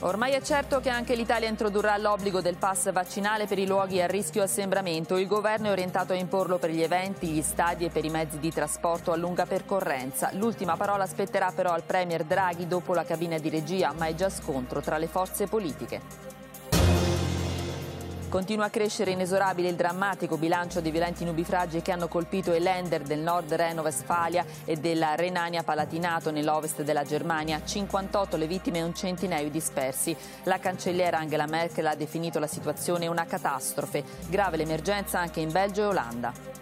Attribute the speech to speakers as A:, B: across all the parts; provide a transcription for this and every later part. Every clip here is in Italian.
A: Ormai è certo che anche l'Italia introdurrà l'obbligo del pass vaccinale per i luoghi a rischio assembramento. Il governo è orientato a imporlo per gli eventi, gli stadi e per i mezzi di trasporto a lunga percorrenza. L'ultima parola spetterà però al Premier Draghi dopo la cabina di regia, ma è già scontro tra le forze politiche. Continua a crescere inesorabile il drammatico bilancio dei violenti nubifragi che hanno colpito i lender del nord Reno-Vestfalia e della Renania-Palatinato nell'ovest della Germania. 58 le vittime e un centinaio dispersi. La cancelliera Angela Merkel ha definito la situazione una catastrofe. Grave l'emergenza anche in Belgio e Olanda.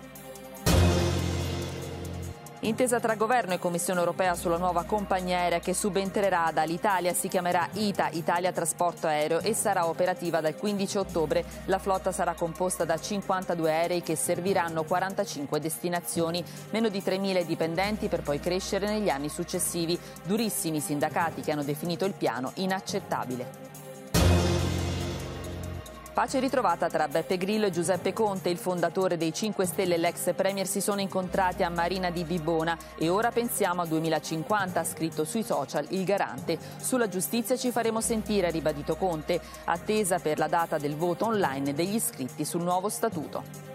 A: Intesa tra governo e Commissione europea sulla nuova compagnia aerea che subentrerà ad Alitalia si chiamerà ITA, Italia Trasporto Aereo, e sarà operativa dal 15 ottobre. La flotta sarà composta da 52 aerei che serviranno 45 destinazioni, meno di 3.000 dipendenti per poi crescere negli anni successivi. Durissimi sindacati che hanno definito il piano inaccettabile. Pace ritrovata tra Beppe Grillo e Giuseppe Conte, il fondatore dei 5 Stelle e l'ex Premier si sono incontrati a Marina di Bibona e ora pensiamo a 2050, ha scritto sui social il garante. Sulla giustizia ci faremo sentire, ha ribadito Conte, attesa per la data del voto online degli iscritti sul nuovo statuto.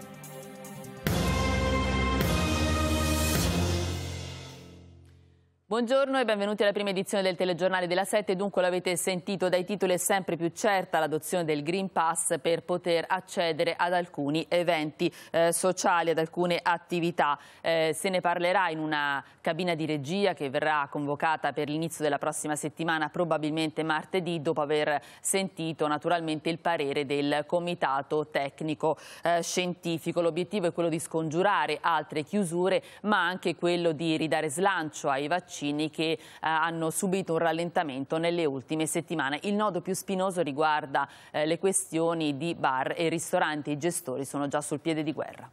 A: Buongiorno e benvenuti alla prima edizione del telegiornale della 7. Dunque l'avete sentito dai titoli, è sempre più certa l'adozione del Green Pass per poter accedere ad alcuni eventi eh, sociali, ad alcune attività. Eh, se ne parlerà in una cabina di regia che verrà convocata per l'inizio della prossima settimana, probabilmente martedì, dopo aver sentito naturalmente il parere del Comitato Tecnico eh, Scientifico. L'obiettivo è quello di scongiurare altre chiusure, ma anche quello di ridare slancio ai vaccini vaccini che eh, hanno subito un rallentamento nelle ultime settimane. Il nodo più spinoso riguarda eh, le questioni di bar e ristoranti, i gestori sono già sul piede di guerra.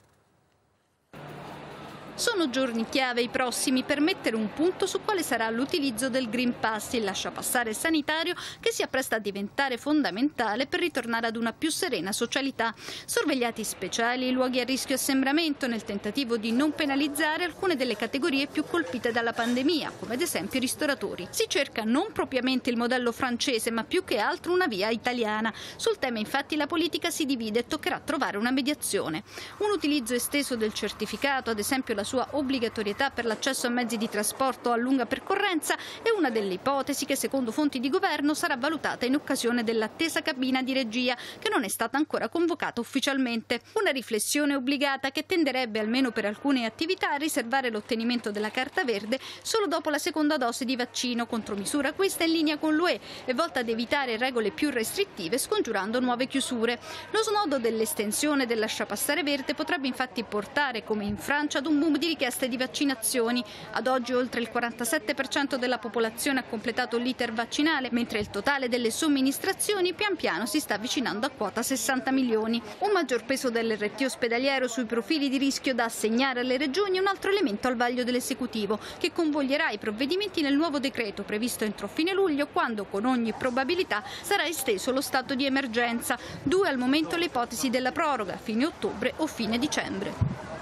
B: Sono giorni chiave i prossimi per mettere un punto su quale sarà l'utilizzo del Green Pass, il lasciapassare sanitario che si appresta a diventare fondamentale per ritornare ad una più serena socialità. Sorvegliati speciali i luoghi a rischio assembramento nel tentativo di non penalizzare alcune delle categorie più colpite dalla pandemia, come ad esempio i ristoratori. Si cerca non propriamente il modello francese, ma più che altro una via italiana. Sul tema infatti la politica si divide e toccherà trovare una mediazione. Un utilizzo esteso del certificato, ad esempio la sua obbligatorietà per l'accesso a mezzi di trasporto a lunga percorrenza è una delle ipotesi che secondo fonti di governo sarà valutata in occasione dell'attesa cabina di regia che non è stata ancora convocata ufficialmente. Una riflessione obbligata che tenderebbe almeno per alcune attività a riservare l'ottenimento della carta verde solo dopo la seconda dose di vaccino, contromisura questa in linea con l'UE e volta ad evitare regole più restrittive scongiurando nuove chiusure. Lo snodo dell'estensione del lasciapassare verde potrebbe infatti portare, come in Francia, ad un boom di richieste di vaccinazioni. Ad oggi oltre il 47% della popolazione ha completato l'iter vaccinale, mentre il totale delle somministrazioni pian piano si sta avvicinando a quota 60 milioni. Un maggior peso dell'RT ospedaliero sui profili di rischio da assegnare alle regioni è un altro elemento al vaglio dell'esecutivo, che convoglierà i provvedimenti nel nuovo decreto previsto entro fine luglio, quando con ogni probabilità sarà esteso lo stato di emergenza. Due al momento le ipotesi della proroga, fine ottobre o fine dicembre.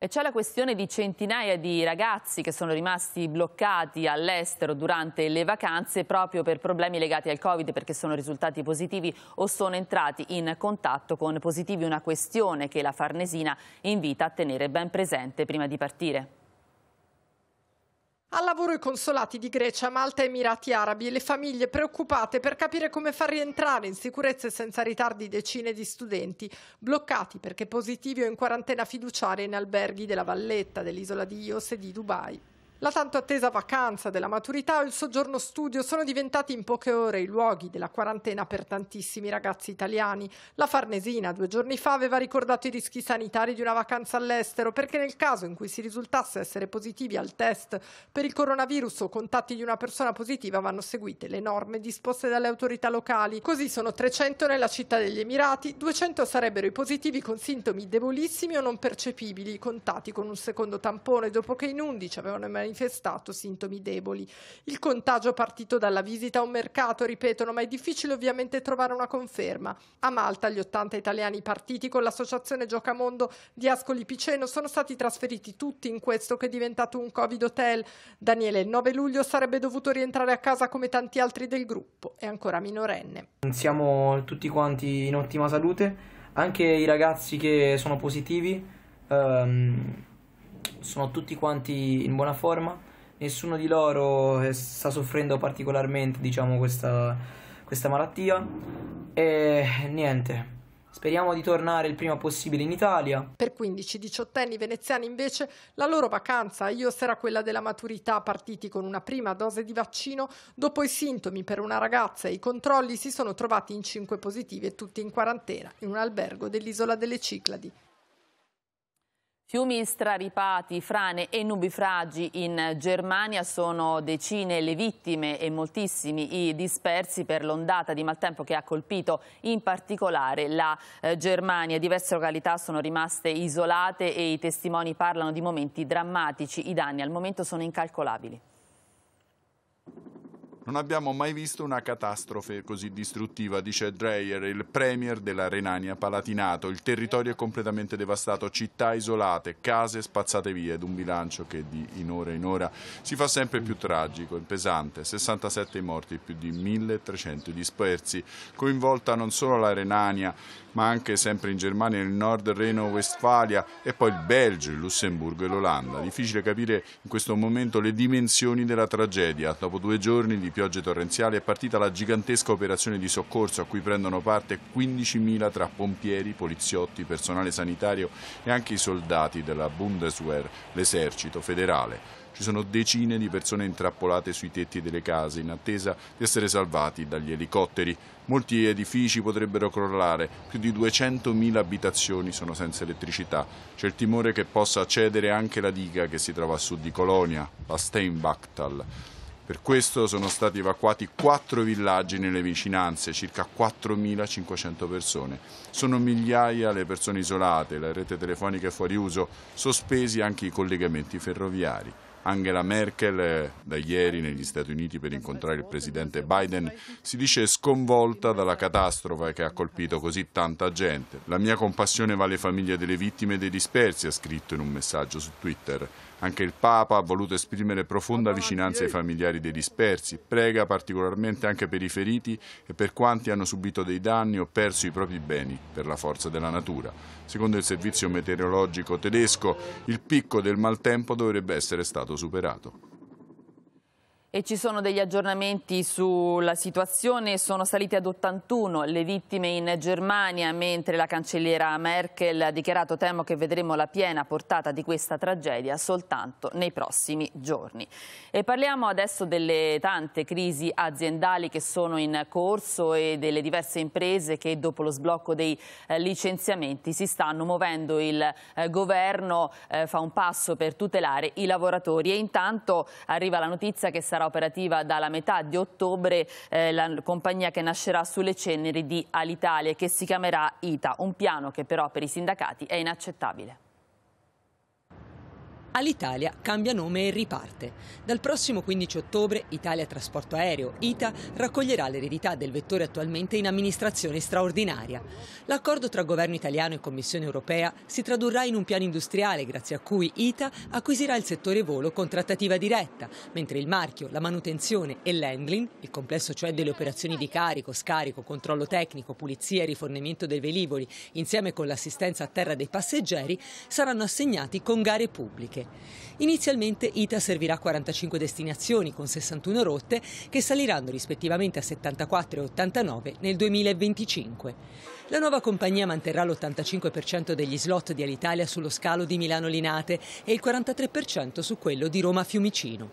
A: E c'è la questione di centinaia di ragazzi che sono rimasti bloccati all'estero durante le vacanze proprio per problemi legati al Covid perché sono risultati positivi o sono entrati in contatto con positivi, una questione che la Farnesina invita a tenere ben presente prima di partire.
C: Al lavoro i consolati di Grecia, Malta e Emirati Arabi e le famiglie preoccupate per capire come far rientrare in sicurezza e senza ritardi decine di studenti bloccati perché positivi o in quarantena fiduciaria in alberghi della Valletta, dell'isola di Ios e di Dubai. La tanto attesa vacanza della maturità o il soggiorno studio sono diventati in poche ore i luoghi della quarantena per tantissimi ragazzi italiani. La Farnesina due giorni fa aveva ricordato i rischi sanitari di una vacanza all'estero perché nel caso in cui si risultasse essere positivi al test per il coronavirus o contatti di una persona positiva vanno seguite le norme disposte dalle autorità locali. Così sono 300 nella città degli Emirati, 200 sarebbero i positivi con sintomi debolissimi o non percepibili, contati con un secondo tampone dopo che in 11 avevano emerso manifestato sintomi deboli. Il contagio partito dalla visita a un mercato, ripetono, ma è difficile ovviamente trovare una conferma. A Malta gli 80 italiani partiti con l'associazione Giocamondo di Ascoli Piceno sono stati trasferiti tutti in questo che è diventato un Covid hotel. Daniele il 9 luglio sarebbe dovuto rientrare a casa come tanti altri del gruppo, è ancora minorenne.
D: Siamo tutti quanti in ottima salute, anche i ragazzi che sono positivi. Um, sono tutti quanti in buona forma, nessuno di loro eh, sta soffrendo particolarmente diciamo, questa, questa malattia e niente. Speriamo di tornare il prima possibile in Italia.
C: Per 15-18 anni veneziani invece la loro vacanza a IOS era quella della maturità, partiti con una prima dose di vaccino, dopo i sintomi per una ragazza e i controlli si sono trovati in 5 positivi e tutti in quarantena in un albergo dell'isola delle Cicladi.
A: Fiumi straripati, frane e nubifragi in Germania sono decine le vittime e moltissimi i dispersi per l'ondata di maltempo che ha colpito in particolare la eh, Germania. Diverse località sono rimaste isolate e i testimoni parlano di momenti drammatici. I danni al momento sono incalcolabili.
E: Non abbiamo mai visto una catastrofe così distruttiva, dice Dreyer, il premier della Renania-Palatinato. Il territorio è completamente devastato, città isolate, case spazzate via ed un bilancio che di in ora in ora si fa sempre più tragico e pesante. 67 morti, più di 1300 dispersi, coinvolta non solo la Renania, ma anche sempre in Germania, nel nord Reno-Westfalia e poi il Belgio, il Lussemburgo e l'Olanda. Difficile capire in questo momento le dimensioni della tragedia. Dopo due giorni di piogge torrenziali è partita la gigantesca operazione di soccorso a cui prendono parte 15.000 tra pompieri, poliziotti, personale sanitario e anche i soldati della Bundeswehr, l'esercito federale. Ci sono decine di persone intrappolate sui tetti delle case in attesa di essere salvati dagli elicotteri. Molti edifici potrebbero crollare, più di 200.000 abitazioni sono senza elettricità. C'è il timore che possa cedere anche la diga che si trova a sud di Colonia, la Steinbachtal. Per questo sono stati evacuati quattro villaggi nelle vicinanze, circa 4.500 persone. Sono migliaia le persone isolate, la rete telefonica è fuori uso, sospesi anche i collegamenti ferroviari. Angela Merkel, eh, da ieri negli Stati Uniti per incontrare il presidente Biden, si dice sconvolta dalla catastrofe che ha colpito così tanta gente. La mia compassione va alle famiglie delle vittime e dei dispersi, ha scritto in un messaggio su Twitter. Anche il Papa ha voluto esprimere profonda vicinanza ai familiari dei dispersi, prega particolarmente anche per i feriti e per quanti hanno subito dei danni o perso i propri beni per la forza della natura. Secondo il servizio meteorologico tedesco, il picco del maltempo dovrebbe essere stato superato.
A: E ci sono degli aggiornamenti sulla situazione, sono salite ad 81 le vittime in Germania, mentre la cancelliera Merkel ha dichiarato temo che vedremo la piena portata di questa tragedia soltanto nei prossimi giorni. E parliamo adesso delle tante crisi aziendali che sono in corso e delle diverse imprese che dopo lo sblocco dei eh, licenziamenti si stanno muovendo. Il eh, governo eh, fa un passo per tutelare i lavoratori e intanto arriva la notizia che sarà sarà operativa dalla metà di ottobre eh, la compagnia che nascerà sulle ceneri di Alitalia che si chiamerà ITA, un piano che però per i sindacati è inaccettabile.
D: Alitalia cambia nome e riparte. Dal prossimo 15 ottobre Italia Trasporto Aereo, ITA, raccoglierà l'eredità del vettore attualmente in amministrazione straordinaria. L'accordo tra governo italiano e Commissione europea si tradurrà in un piano industriale grazie a cui ITA acquisirà il settore volo con trattativa diretta, mentre il marchio, la manutenzione e l'handling, il complesso cioè delle operazioni di carico, scarico, controllo tecnico, pulizia e rifornimento dei velivoli, insieme con l'assistenza a terra dei passeggeri, saranno assegnati con gare pubbliche. Inizialmente ITA servirà 45 destinazioni con 61 rotte che saliranno rispettivamente a 74 e 89 nel 2025. La nuova compagnia manterrà l'85% degli slot di Alitalia sullo scalo di Milano Linate e il 43% su quello di Roma Fiumicino.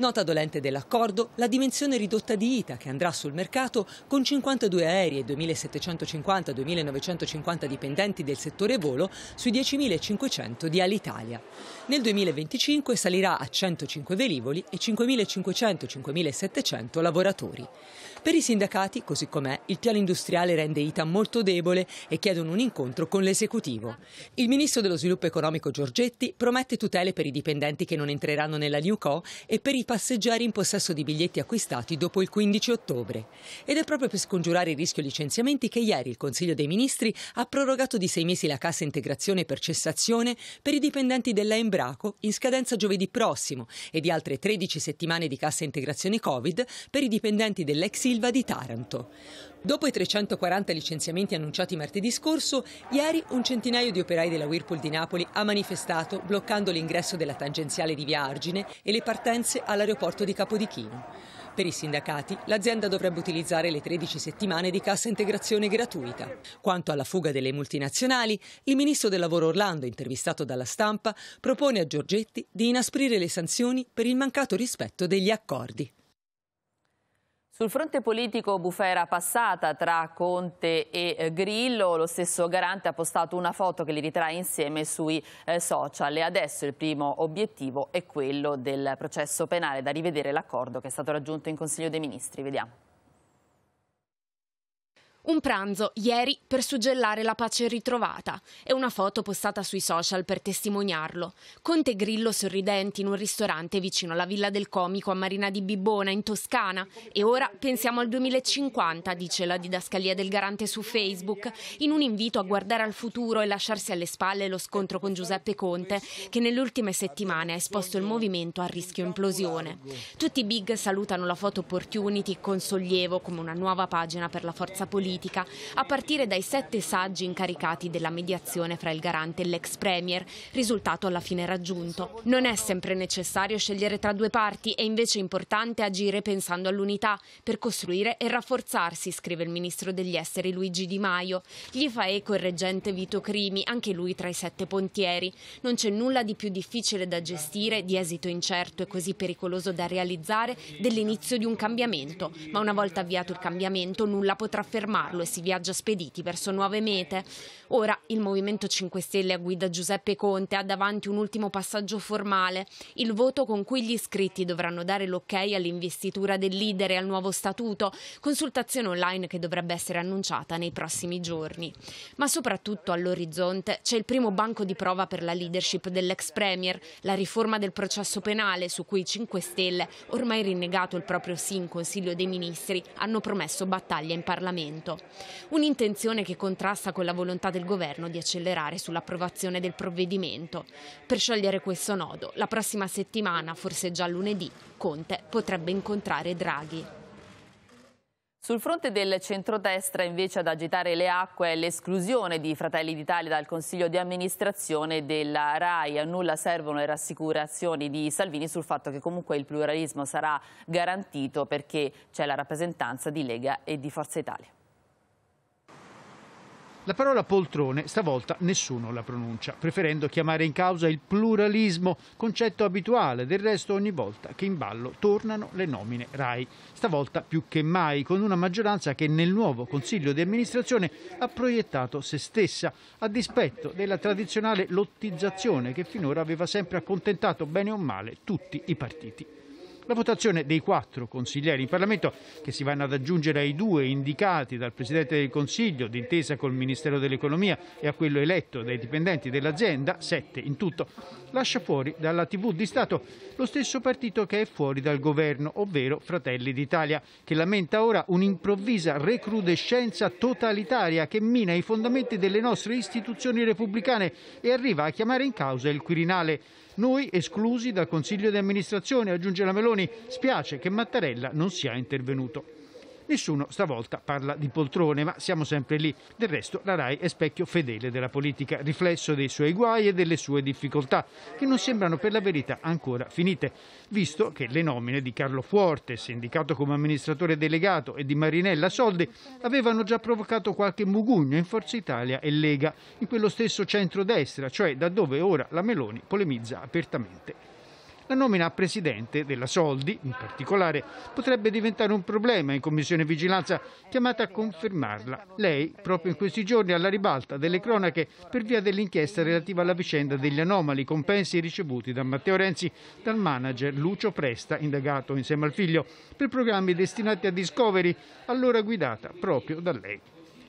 D: Nota dolente dell'accordo, la dimensione ridotta di ITA che andrà sul mercato con 52 aerei e 2.750-2.950 dipendenti del settore volo sui 10.500 di Alitalia. Nel 2025 salirà a 105 velivoli e 5.500-5.700 lavoratori. Per i sindacati, così com'è, il piano industriale rende ITA molto debole e chiedono un incontro con l'esecutivo. Il ministro dello sviluppo economico Giorgetti promette tutele per i dipendenti che non entreranno nella New Co e per i passeggeri in possesso di biglietti acquistati dopo il 15 ottobre. Ed è proprio per scongiurare il rischio licenziamenti che ieri il Consiglio dei Ministri ha prorogato di sei mesi la cassa integrazione per cessazione per i dipendenti della Embraco in scadenza giovedì prossimo e di altre 13 settimane di cassa integrazione Covid per i dipendenti dell'ex Silva di Taranto. Dopo i 340 licenziamenti annunciati martedì scorso, ieri un centinaio di operai della Whirlpool di Napoli ha manifestato bloccando l'ingresso della tangenziale di Via Argine e le partenze all'aeroporto di Capodichino. Per i sindacati, l'azienda dovrebbe utilizzare le 13 settimane di cassa integrazione gratuita. Quanto alla fuga delle multinazionali, il ministro del lavoro Orlando, intervistato dalla stampa, propone a Giorgetti di inasprire le sanzioni per il mancato rispetto degli accordi.
A: Sul fronte politico bufera passata tra Conte e eh, Grillo, lo stesso Garante ha postato una foto che li ritrae insieme sui eh, social e adesso il primo obiettivo è quello del processo penale, da rivedere l'accordo che è stato raggiunto in Consiglio dei Ministri. Vediamo.
F: Un pranzo ieri per suggellare la pace ritrovata e una foto postata sui social per testimoniarlo. Conte Grillo sorridenti in un ristorante vicino alla villa del comico a Marina di Bibbona in Toscana e ora pensiamo al 2050, dice la didascalia del garante su Facebook, in un invito a guardare al futuro e lasciarsi alle spalle lo scontro con Giuseppe Conte che nelle ultime settimane ha esposto il movimento a rischio implosione. Tutti i big salutano la foto opportunity con sollievo come una nuova pagina per la forza politica politica, a partire dai sette saggi incaricati della mediazione fra il garante e l'ex premier, risultato alla fine raggiunto. Non è sempre necessario scegliere tra due parti, è invece importante agire pensando all'unità per costruire e rafforzarsi, scrive il ministro degli esteri Luigi Di Maio. Gli fa eco il reggente Vito Crimi, anche lui tra i sette pontieri. Non c'è nulla di più difficile da gestire, di esito incerto e così pericoloso da realizzare dell'inizio di un cambiamento, ma una volta avviato il cambiamento nulla potrà fermarsi fermarlo e si viaggia spediti verso nuove mete. Ora il Movimento 5 Stelle a guida Giuseppe Conte ha davanti un ultimo passaggio formale, il voto con cui gli iscritti dovranno dare l'ok all'investitura del leader e al nuovo statuto, consultazione online che dovrebbe essere annunciata nei prossimi giorni. Ma soprattutto all'orizzonte c'è il primo banco di prova per la leadership dell'ex premier, la riforma del processo penale su cui i 5 Stelle, ormai rinnegato il proprio sì in Consiglio dei Ministri, hanno promesso battaglia in Parlamento. Parlamento. Un'intenzione che contrasta con la volontà del governo di accelerare sull'approvazione del provvedimento. Per sciogliere questo nodo, la prossima settimana, forse già lunedì, Conte potrebbe incontrare Draghi. Sul fronte del centrodestra invece
A: ad agitare le acque è l'esclusione di Fratelli d'Italia dal Consiglio di amministrazione della RAI. A nulla servono le rassicurazioni di Salvini sul fatto che comunque il pluralismo sarà garantito perché c'è la rappresentanza di Lega e di Forza Italia.
G: La parola poltrone stavolta nessuno la pronuncia, preferendo chiamare in causa il pluralismo, concetto abituale del resto ogni volta che in ballo tornano le nomine RAI. Stavolta più che mai, con una maggioranza che nel nuovo Consiglio di amministrazione ha proiettato se stessa, a dispetto della tradizionale lottizzazione che finora aveva sempre accontentato bene o male tutti i partiti. La votazione dei quattro consiglieri in Parlamento, che si vanno ad aggiungere ai due indicati dal Presidente del Consiglio d'intesa col Ministero dell'Economia e a quello eletto dai dipendenti dell'azienda, sette in tutto, lascia fuori dalla TV di Stato lo stesso partito che è fuori dal governo, ovvero Fratelli d'Italia, che lamenta ora un'improvvisa recrudescenza totalitaria che mina i fondamenti delle nostre istituzioni repubblicane e arriva a chiamare in causa il Quirinale. Noi esclusi dal Consiglio di amministrazione, aggiunge la Meloni, spiace che Mattarella non sia intervenuto. Nessuno stavolta parla di poltrone, ma siamo sempre lì. Del resto la RAI è specchio fedele della politica, riflesso dei suoi guai e delle sue difficoltà, che non sembrano per la verità ancora finite, visto che le nomine di Carlo Fuortes, indicato come amministratore delegato, e di Marinella Soldi avevano già provocato qualche mugugno in Forza Italia e Lega, in quello stesso centro-destra, cioè da dove ora la Meloni polemizza apertamente. La nomina a presidente della Soldi, in particolare, potrebbe diventare un problema in Commissione Vigilanza chiamata a confermarla. Lei, proprio in questi giorni, alla ribalta delle cronache per via dell'inchiesta relativa alla vicenda degli anomali compensi ricevuti da Matteo Renzi dal manager Lucio Presta, indagato insieme al figlio, per programmi destinati a Discovery, allora guidata proprio da lei.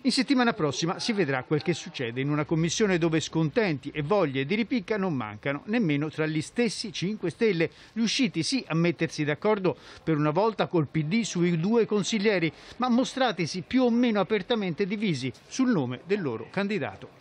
G: In settimana prossima si vedrà quel che succede in una commissione dove scontenti e voglie di ripicca non mancano, nemmeno tra gli stessi 5 Stelle, riusciti sì a mettersi d'accordo per una volta col PD sui due consiglieri, ma mostratisi più o meno apertamente divisi sul nome del loro candidato.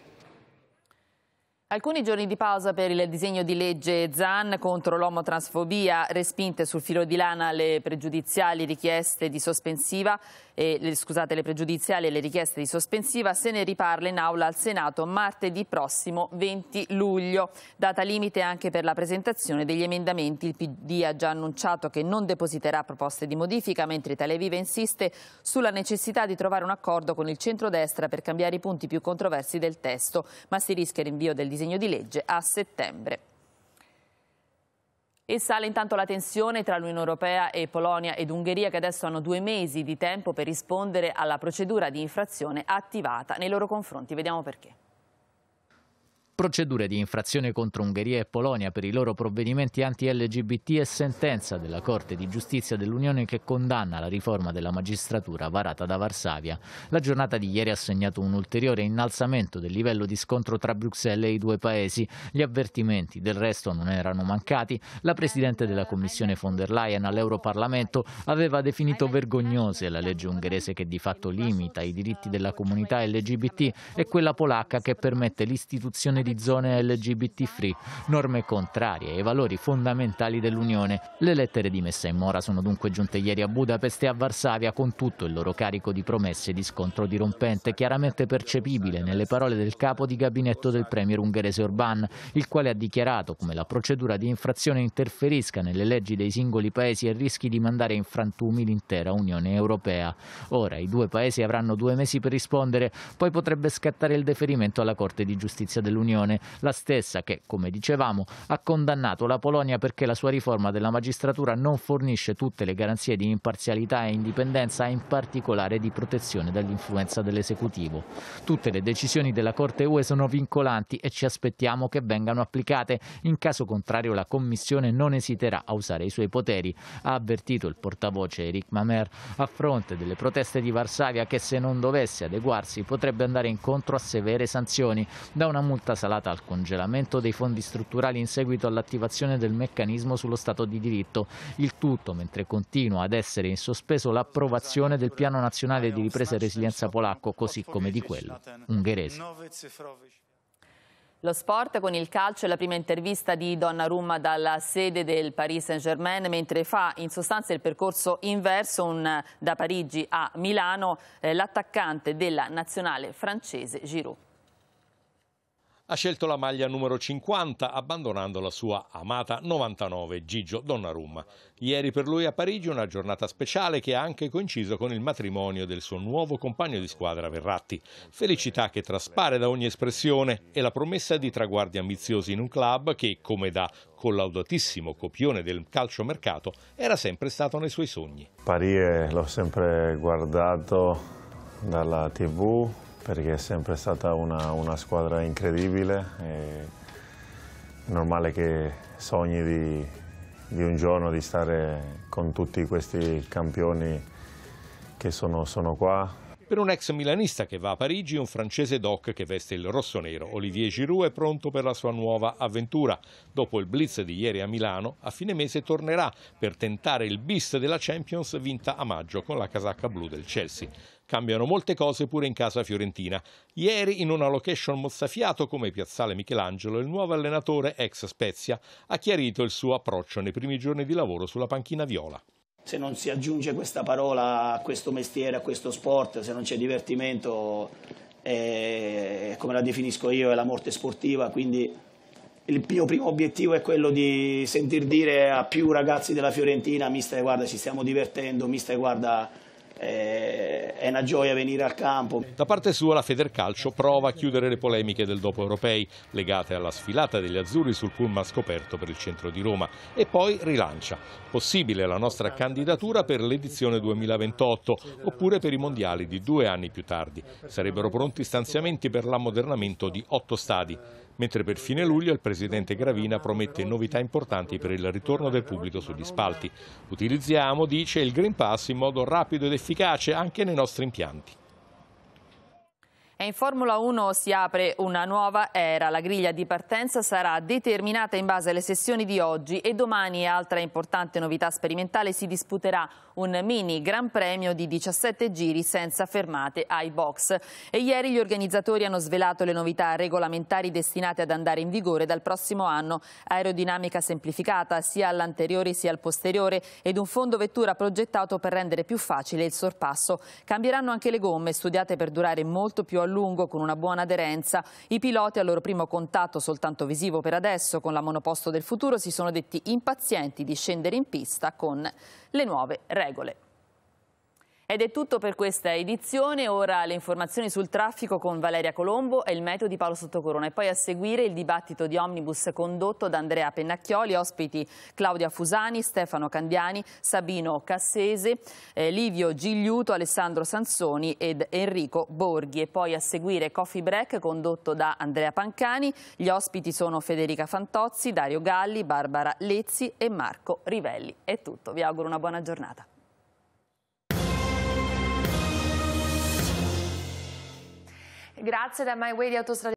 A: Alcuni giorni di pausa per il disegno di legge ZAN contro l'omotransfobia, respinte sul filo di lana le pregiudiziali richieste di sospensiva, e, scusate le pregiudiziali e le richieste di sospensiva, se ne riparla in aula al Senato martedì prossimo 20 luglio, data limite anche per la presentazione degli emendamenti. Il PD ha già annunciato che non depositerà proposte di modifica, mentre Italia insiste sulla necessità di trovare un accordo con il centrodestra per cambiare i punti più controversi del testo, ma si rischia il rinvio del disegno disegno di legge a settembre. E sale intanto la tensione tra l'Unione Europea e Polonia ed Ungheria che adesso hanno due mesi di tempo per rispondere alla procedura di infrazione attivata nei loro confronti. Vediamo perché
H: procedure di infrazione contro Ungheria e Polonia per i loro provvedimenti anti-LGBT e sentenza della Corte di Giustizia dell'Unione che condanna la riforma della magistratura varata da Varsavia. La giornata di ieri ha segnato un ulteriore innalzamento del livello di scontro tra Bruxelles e i due paesi. Gli avvertimenti del resto non erano mancati. La Presidente della Commissione von der Leyen all'Europarlamento aveva definito vergognose la legge ungherese che di fatto limita i diritti della comunità LGBT e quella polacca che permette l'istituzione di di zone LGBT free, norme contrarie ai valori fondamentali dell'Unione. Le lettere di messa in mora sono dunque giunte ieri a Budapest e a Varsavia con tutto il loro carico di promesse di scontro dirompente, chiaramente percepibile nelle parole del capo di gabinetto del premier ungherese Orbán, il quale ha dichiarato come la procedura di infrazione interferisca nelle leggi dei singoli paesi e rischi di mandare in frantumi l'intera Unione Europea. Ora i due paesi avranno due mesi per rispondere, poi potrebbe scattare il deferimento alla Corte di Giustizia dell'Unione dell'Unione, la stessa che, come dicevamo, ha condannato la Polonia perché la sua riforma della magistratura non fornisce tutte le garanzie di imparzialità e indipendenza e in particolare di protezione dall'influenza dell'esecutivo. Tutte le decisioni della Corte UE sono vincolanti e ci aspettiamo che vengano applicate. In caso contrario la Commissione non esiterà a usare i suoi poteri, ha avvertito il portavoce Eric Mamer a fronte delle proteste di Varsavia che se non dovesse adeguarsi potrebbe andare incontro a severe sanzioni, da una multa salata al congelamento dei fondi strutturali in seguito all'attivazione del meccanismo sullo Stato di diritto. Il tutto mentre continua ad essere in sospeso l'approvazione del Piano Nazionale di Ripresa e Resilienza polacco, così come di quello ungherese.
A: Lo sport con il calcio è la prima intervista di Donnarumma dalla sede del Paris Saint-Germain, mentre fa in sostanza il percorso inverso un, da Parigi a Milano eh, l'attaccante della nazionale francese Giroud.
I: Ha scelto la maglia numero 50 abbandonando la sua amata 99 Gigio Donnarumma. Ieri per lui a Parigi una giornata speciale che ha anche coinciso con il matrimonio del suo nuovo compagno di squadra Verratti. Felicità che traspare da ogni espressione e la promessa di traguardi ambiziosi in un club che, come da collaudatissimo copione del calciomercato, era sempre stato
E: nei suoi sogni. Parigi l'ho sempre guardato dalla tv, perché è sempre stata una, una squadra incredibile. è normale che sogni di, di, un giorno di stare con tutti questi campioni che sono, sono qua. Per un ex milanista che
I: va a Parigi, un francese doc che veste il rosso-nero, Olivier Giroud è pronto per la sua nuova avventura. Dopo il blitz di ieri a Milano, a fine mese tornerà per tentare il bis della Champions vinta a maggio con la casacca blu del Chelsea. Cambiano molte cose pure in casa fiorentina. Ieri, in una location mozzafiato come Piazzale Michelangelo, il nuovo allenatore ex Spezia ha chiarito il suo approccio nei primi giorni di lavoro sulla panchina viola.
H: Se non si aggiunge questa parola a questo mestiere, a questo sport, se non c'è divertimento, è, come la definisco io, è la morte sportiva, quindi il mio primo obiettivo è quello di sentir dire a più ragazzi della Fiorentina, mister guarda ci stiamo divertendo, mister guarda eh, è una gioia venire al campo.
I: Da parte sua la Federcalcio prova a chiudere le polemiche del dopo europei legate alla sfilata degli azzurri sul pullman scoperto per il centro di Roma e poi rilancia. Possibile la nostra candidatura per l'edizione 2028 oppure per i mondiali di due anni più tardi. Sarebbero pronti stanziamenti per l'ammodernamento di otto stadi mentre per fine luglio il presidente Gravina promette novità importanti per il ritorno del pubblico sugli spalti. Utilizziamo, dice, il Green Pass in modo rapido ed efficace anche nei nostri impianti.
A: E in Formula 1 si apre una nuova era. La griglia di partenza sarà determinata in base alle sessioni di oggi e domani, altra importante novità sperimentale, si disputerà un mini Gran Premio di 17 giri senza fermate ai box. E ieri gli organizzatori hanno svelato le novità regolamentari destinate ad andare in vigore dal prossimo anno. Aerodinamica semplificata sia all'anteriore sia al posteriore ed un fondo vettura progettato per rendere più facile il sorpasso. Cambieranno anche le gomme studiate per durare molto più a lungo lungo con una buona aderenza. I piloti al loro primo contatto, soltanto visivo per adesso, con la monoposto del futuro si sono detti impazienti di scendere in pista con le nuove regole. Ed è tutto per questa edizione, ora le informazioni sul traffico con Valeria Colombo e il metodo di Paolo Sottocorona e poi a seguire il dibattito di Omnibus condotto da Andrea Pennacchioli, ospiti Claudia Fusani, Stefano Candiani, Sabino Cassese, eh, Livio Gigliuto, Alessandro Sansoni ed Enrico Borghi e poi a seguire Coffee Break condotto da Andrea Pancani, gli ospiti sono Federica Fantozzi, Dario Galli, Barbara Lezzi e Marco Rivelli. È tutto, vi auguro una buona giornata. Grazie da MyWay di Autostrada.